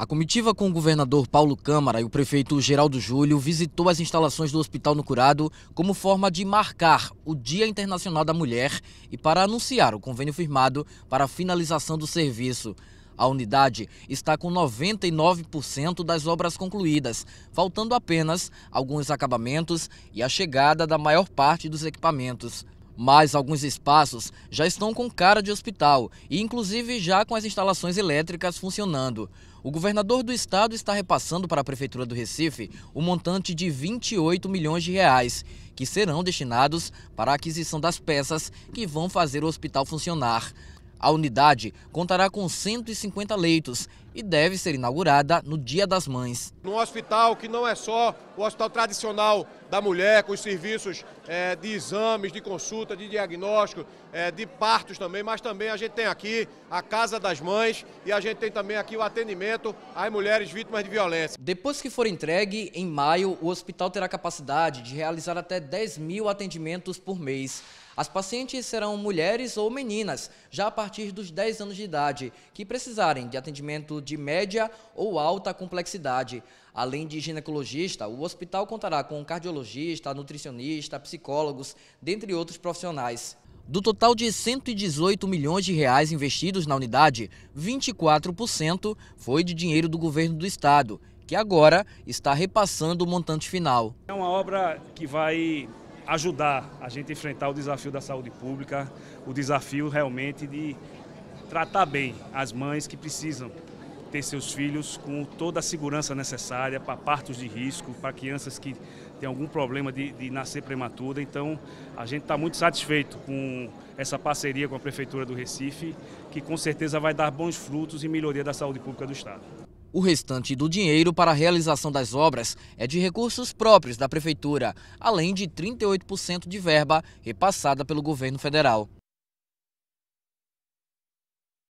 A comitiva com o governador Paulo Câmara e o prefeito Geraldo Júlio visitou as instalações do Hospital no Curado como forma de marcar o Dia Internacional da Mulher e para anunciar o convênio firmado para a finalização do serviço. A unidade está com 99% das obras concluídas, faltando apenas alguns acabamentos e a chegada da maior parte dos equipamentos mas alguns espaços já estão com cara de hospital e, inclusive, já com as instalações elétricas funcionando. O governador do estado está repassando para a Prefeitura do Recife o um montante de 28 milhões de reais, que serão destinados para a aquisição das peças que vão fazer o hospital funcionar. A unidade contará com 150 leitos e deve ser inaugurada no Dia das Mães. Num hospital que não é só o hospital tradicional da mulher, com os serviços é, de exames, de consulta, de diagnóstico, é, de partos também, mas também a gente tem aqui a Casa das Mães e a gente tem também aqui o atendimento às mulheres vítimas de violência. Depois que for entregue, em maio, o hospital terá capacidade de realizar até 10 mil atendimentos por mês. As pacientes serão mulheres ou meninas, já a partir dos 10 anos de idade, que precisarem de atendimento de média ou alta complexidade. Além de ginecologista, o hospital contará com cardiologista, nutricionista, psicólogos, dentre outros profissionais. Do total de 118 milhões de reais investidos na unidade, 24% foi de dinheiro do governo do estado, que agora está repassando o montante final. É uma obra que vai ajudar a gente a enfrentar o desafio da saúde pública, o desafio realmente de tratar bem as mães que precisam ter seus filhos com toda a segurança necessária para partos de risco, para crianças que têm algum problema de, de nascer prematura. Então, a gente está muito satisfeito com essa parceria com a Prefeitura do Recife, que com certeza vai dar bons frutos e melhoria da saúde pública do Estado. O restante do dinheiro para a realização das obras é de recursos próprios da Prefeitura, além de 38% de verba repassada pelo governo federal.